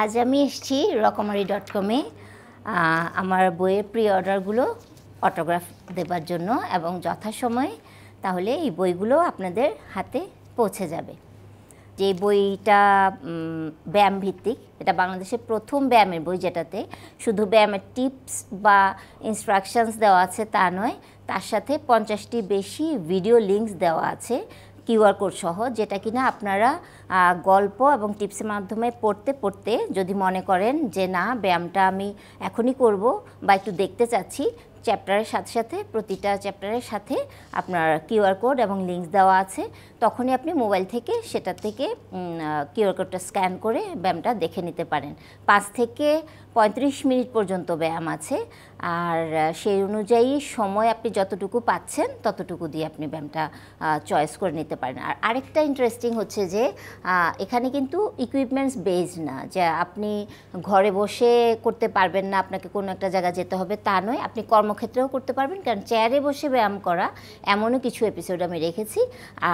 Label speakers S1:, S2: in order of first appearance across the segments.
S1: আজ আমি এসেছি রকমারি ডট কমে আমার বইয়ের প্রি অর্ডারগুলো অটোগ্রাফ দেবার জন্য এবং যথাসময়ে তাহলে এই বইগুলো আপনাদের হাতে পৌঁছে যাবে যে বইটা ব্যায়াম ভিত্তিক এটা বাংলাদেশের প্রথম ব্যায়ামের বই যেটাতে শুধু ব্যায়ামের টিপস বা ইনস্ট্রাকশানস দেওয়া আছে তা নয় তার সাথে পঞ্চাশটি বেশি ভিডিও লিঙ্কস দেওয়া আছে কিউআর কোড সহ যেটা কিনা আপনারা গল্প এবং টিপসের মাধ্যমে পড়তে পড়তে যদি মনে করেন যে না ব্যায়ামটা আমি এখনই করব বা একটু দেখতে চাচ্ছি চ্যাপ্টারের সাথে সাথে প্রতিটা চ্যাপ্টারের সাথে আপনার কিউআর কোড এবং লিঙ্কস দেওয়া আছে তখনই আপনি মোবাইল থেকে সেটা থেকে কিউআর কোডটা স্ক্যান করে ব্যায়ামটা দেখে নিতে পারেন পাঁচ থেকে পঁয়ত্রিশ মিনিট পর্যন্ত ব্যায়াম আছে আর সেই অনুযায়ী সময় আপনি যতটুকু পাচ্ছেন ততটুকু দিয়ে আপনি ব্যায়ামটা চয়েস করে নিতে পারেন আর আরেকটা ইন্টারেস্টিং হচ্ছে যে এখানে কিন্তু ইকুইপমেন্টস বেজ না যে আপনি ঘরে বসে করতে পারবেন না আপনাকে কোনো একটা জায়গা যেতে হবে তা নয় আপনি কর্মক্ষেত্রেও করতে পারবেন কারণ চেয়ারে বসে ব্যায়াম করা এমনও কিছু এপিসোড আমি রেখেছি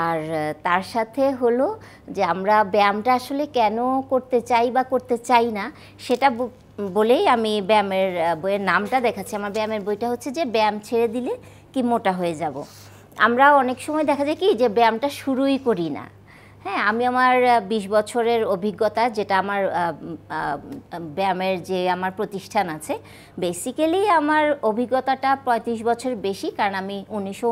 S1: আর তার সাথে হলো যে আমরা ব্যায়ামটা আসলে কেন করতে চাই বা করতে চাই না সেটা বলেই আমি ব্যায়ামের বইয়ের নামটা দেখাচ্ছি আমার ব্যায়ামের বইটা হচ্ছে যে ব্যায়াম ছেড়ে দিলে কি মোটা হয়ে যাব আমরা অনেক সময় দেখা যায় কি যে ব্যায়ামটা শুরুই করি না হ্যাঁ আমি আমার ২০ বছরের অভিজ্ঞতা যেটা আমার ব্যায়ামের যে আমার প্রতিষ্ঠান আছে বেসিক্যালি আমার অভিজ্ঞতাটা ৩৫ বছর বেশি কারণ আমি উনিশশো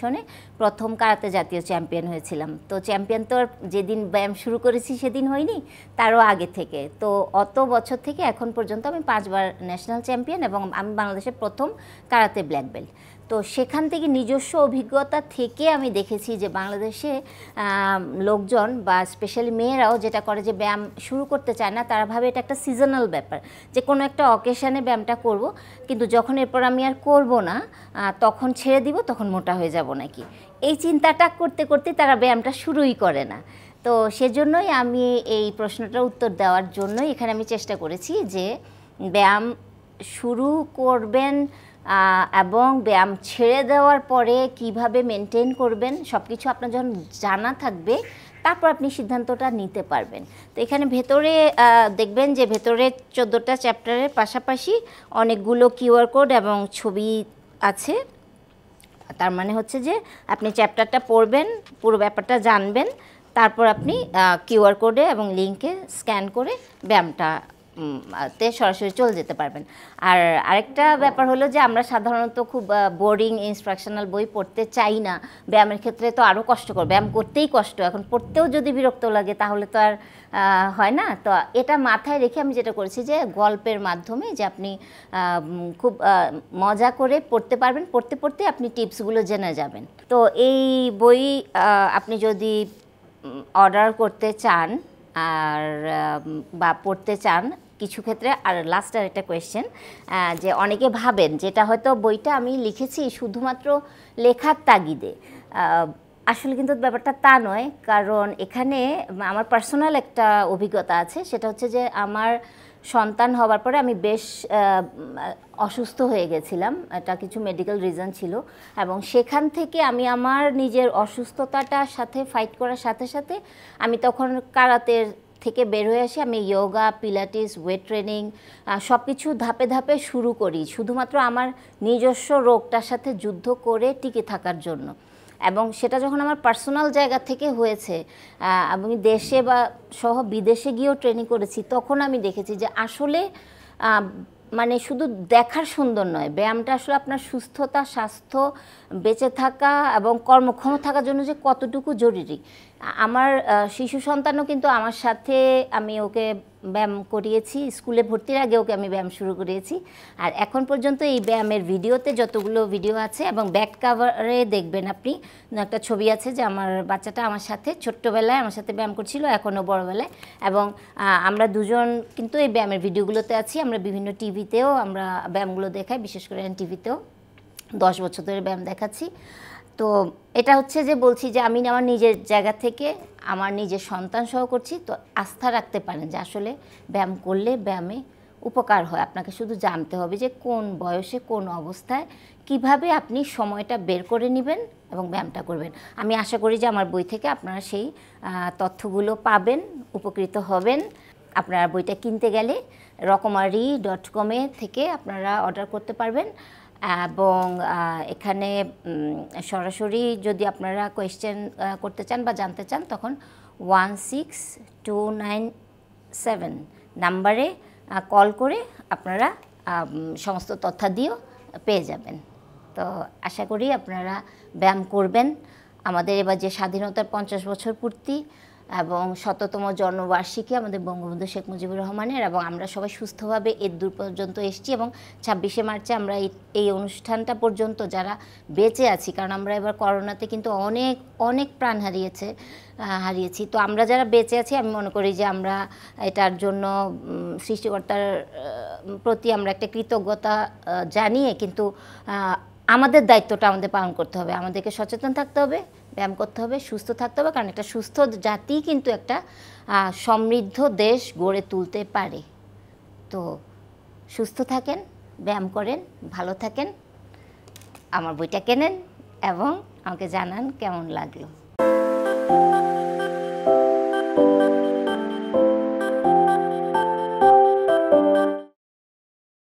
S1: সনে প্রথম কারাতে জাতীয় চ্যাম্পিয়ন হয়েছিলাম তো চ্যাম্পিয়ন তো যেদিন ব্যায়াম শুরু করেছি সেদিন হয়নি তারও আগে থেকে তো অত বছর থেকে এখন পর্যন্ত আমি পাঁচবার ন্যাশনাল চ্যাম্পিয়ন এবং আমি বাংলাদেশের প্রথম কারাতে ব্ল্যাক বেল্ট তো সেখান থেকে নিজস্ব অভিজ্ঞতা থেকে আমি দেখেছি যে বাংলাদেশে লোকজন বা স্পেশালি মেয়েরাও যেটা করে যে ব্যায়াম শুরু করতে চায় না তারা ভাবে এটা একটা সিজনাল ব্যাপার যে কোনো একটা অকেশানে ব্যায়ামটা করব কিন্তু যখন এরপর আমি আর করব না তখন ছেড়ে দিব তখন মোটা হয়ে যাব নাকি এই চিন্তাটা করতে করতে তারা ব্যায়ামটা শুরুই করে না তো সেজন্যই আমি এই প্রশ্নটার উত্তর দেওয়ার জন্যই এখানে আমি চেষ্টা করেছি যে ব্যায়াম শুরু করবেন এবং ব্যায়াম ছেড়ে দেওয়ার পরে কিভাবে মেনটেন করবেন সব কিছু আপনার যখন জানা থাকবে তারপর আপনি সিদ্ধান্তটা নিতে পারবেন তো এখানে ভেতরে দেখবেন যে ভেতরে চোদ্দোটা চ্যাপ্টারের পাশাপাশি অনেকগুলো কিউআর কোড এবং ছবি আছে তার মানে হচ্ছে যে আপনি চ্যাপ্টারটা পড়বেন পুরো ব্যাপারটা জানবেন তারপর আপনি কিউআর কোডে এবং লিঙ্কে স্ক্যান করে ব্যায়ামটা তে সরাসরি চলে যেতে পারবেন আর আরেকটা ব্যাপার হলো যে আমরা সাধারণত খুব বোরিং ইনস্ট্রাকশনাল বই পড়তে চাই না ব্যায়ামের ক্ষেত্রে তো আরও কষ্টকর ব্যায়াম করতেই কষ্ট এখন পড়তেও যদি বিরক্ত লাগে তাহলে তো আর হয় না তো এটা মাথায় রেখে আমি যেটা করেছি যে গল্পের মাধ্যমে যে আপনি খুব মজা করে পড়তে পারবেন পড়তে পড়তে আপনি টিপসগুলো জেনে যাবেন তো এই বই আপনি যদি অর্ডার করতে চান আর বা পড়তে চান কিছু ক্ষেত্রে আর লাস্ট আর একটা কোয়েশ্চেন যে অনেকে ভাবেন যেটা হয়তো বইটা আমি লিখেছি শুধুমাত্র লেখার তাগিদে আসলে কিন্তু ব্যাপারটা তা নয় কারণ এখানে আমার পার্সোনাল একটা অভিজ্ঞতা আছে সেটা হচ্ছে যে আমার সন্তান হওয়ার পরে আমি বেশ অসুস্থ হয়ে গেছিলাম এটা কিছু মেডিকেল রিজন ছিল এবং সেখান থেকে আমি আমার নিজের অসুস্থতাটার সাথে ফাইট করার সাথে সাথে আমি তখন কারাতের থেকে বের হয়ে আসি আমি যোগা পিলাটিস ওয়েট ট্রেনিং সব কিছু ধাপে ধাপে শুরু করি শুধুমাত্র আমার নিজস্ব রোগটার সাথে যুদ্ধ করে টিকে থাকার জন্য এবং সেটা যখন আমার পার্সোনাল জায়গা থেকে হয়েছে আমি দেশে বা সহ বিদেশে গিয়েও ট্রেনিং করেছি তখন আমি দেখেছি যে আসলে মানে শুধু দেখার সুন্দর নয় ব্যায়ামটা আসলে আপনার সুস্থতা স্বাস্থ্য বেঁচে থাকা এবং কর্মক্ষম থাকার জন্য যে কতটুকু জরুরি আমার শিশু সন্তানও কিন্তু আমার সাথে আমি ওকে ব্যায়াম করিয়েছি স্কুলে ভর্তির আগে ওকে আমি ব্যায়াম শুরু করিয়েছি আর এখন পর্যন্ত এই ব্যায়ামের ভিডিওতে যতগুলো ভিডিও আছে এবং ব্যাক কাভারে দেখবেন আপনি একটা ছবি আছে যে আমার বাচ্চাটা আমার সাথে ছোট্টবেলায় আমার সাথে ব্যায়াম করছিল এখনও বড়োবেলায় এবং আমরা দুজন কিন্তু এই ব্যায়ামের ভিডিওগুলোতে আছি আমরা বিভিন্ন টিভিতেও আমরা ব্যায়ামগুলো দেখাই বিশেষ করে টিভিতেও দশ বছর ধরে ব্যায়াম দেখাচ্ছি তো এটা হচ্ছে যে বলছি যে আমি আমার নিজের জায়গা থেকে আমার নিজের সন্তান সহ করছি তো আস্থা রাখতে পারেন যে আসলে ব্যায়াম করলে ব্যায়ামে উপকার হয় আপনাকে শুধু জানতে হবে যে কোন বয়সে কোন অবস্থায় কিভাবে আপনি সময়টা বের করে নেবেন এবং ব্যায়ামটা করবেন আমি আশা করি যে আমার বই থেকে আপনারা সেই তথ্যগুলো পাবেন উপকৃত হবেন আপনারা বইটা কিনতে গেলে রকমারি ডট কমে থেকে আপনারা অর্ডার করতে পারবেন এবং এখানে সরাসরি যদি আপনারা কোয়েশ্চেন করতে চান বা জানতে চান তখন one six two nine seven নাম্বারে কল করে আপনারা সমস্ত তথ্য দিয়েও পেয়ে যাবেন তো আশা করি আপনারা ব্যায়াম করবেন আমাদের এবার যে স্বাধীনতার পঞ্চাশ বছর পূর্তি এবং শততম জন্মবার্ষিকী আমাদের বঙ্গবন্ধু শেখ মুজিবুর রহমানের এবং আমরা সবাই সুস্থভাবে এর দূর পর্যন্ত এসেছি এবং ছাব্বিশে মার্চে আমরা এই অনুষ্ঠানটা পর্যন্ত যারা বেঁচে আছি কারণ আমরা এবার করোনাতে কিন্তু অনেক অনেক প্রাণ হারিয়েছে হারিয়েছি তো আমরা যারা বেঁচে আছি আমি মনে করি যে আমরা এটার জন্য সৃষ্টিকর্তার প্রতি আমরা একটা কৃতজ্ঞতা জানিয়ে কিন্তু আমাদের দায়িত্বটা আমাদের পালন করতে হবে আমাদেরকে সচেতন থাকতে হবে ব্যায়াম করতে হবে সুস্থ থাকতে হবে কারণ একটা সুস্থ জাতি কিন্তু একটা সমৃদ্ধ দেশ গড়ে তুলতে পারে তো সুস্থ থাকেন ব্যায়াম করেন ভালো থাকেন আমার বইটা কেনেন এবং আমাকে জানান কেমন লাগলো